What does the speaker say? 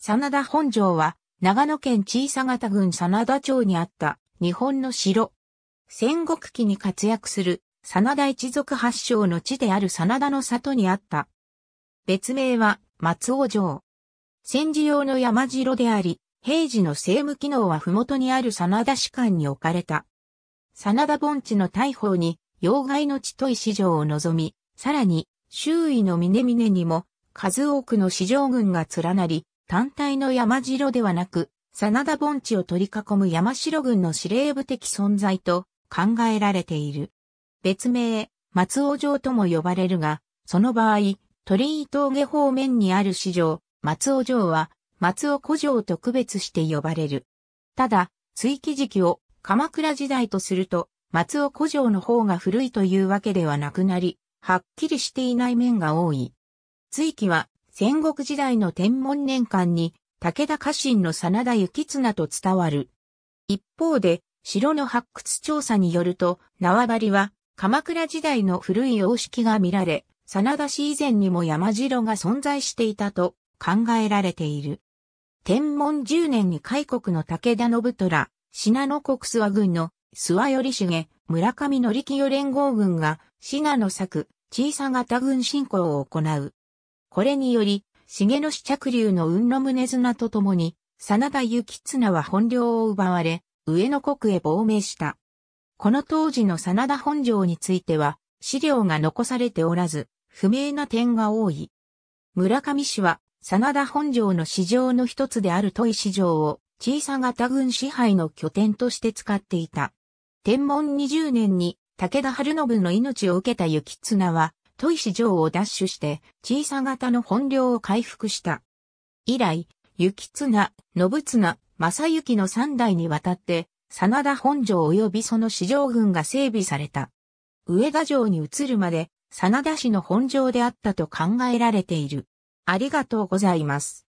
真田本城は、長野県小佐型郡真田町にあった日本の城。戦国期に活躍する真田一族発祥の地である真田の里にあった。別名は松尾城。戦時用の山城であり、平時の政務機能は麓にある真田士官に置かれた。真田盆地の大砲に、妖怪の地と石城を望み、さらに、周囲の峰々にも、数多くの市場群が連なり、単体の山城ではなく、真田盆地を取り囲む山城軍の司令部的存在と考えられている。別名、松尾城とも呼ばれるが、その場合、鳥居峠方面にある市場、松尾城は、松尾古城と区別して呼ばれる。ただ、追記時期を鎌倉時代とすると、松尾古城の方が古いというわけではなくなり、はっきりしていない面が多い。追記は戦国時代の天文年間に、武田家臣の真田幸綱と伝わる。一方で、城の発掘調査によると、縄張りは、鎌倉時代の古い様式が見られ、真田氏以前にも山城が存在していたと考えられている。天文10年に開国の武田信虎、信濃国諏訪軍の諏訪頼重、村上則清連合軍が、信濃作、小さ型軍進行を行う。これにより、重野着流の雲の宗綱と共に、真田幸綱は本領を奪われ、上野国へ亡命した。この当時の真田本城については、資料が残されておらず、不明な点が多い。村上氏は、真田本城の市場の一つである都井市場を、小さ型軍支配の拠点として使っていた。天文20年に、武田春信の命を受けた幸綱は、砥石城を奪取して、小さ型の本領を回復した。以来、行綱、信綱、正幸の三代にわたって、真田本城及びその市場軍が整備された。上田城に移るまで、真田氏の本城であったと考えられている。ありがとうございます。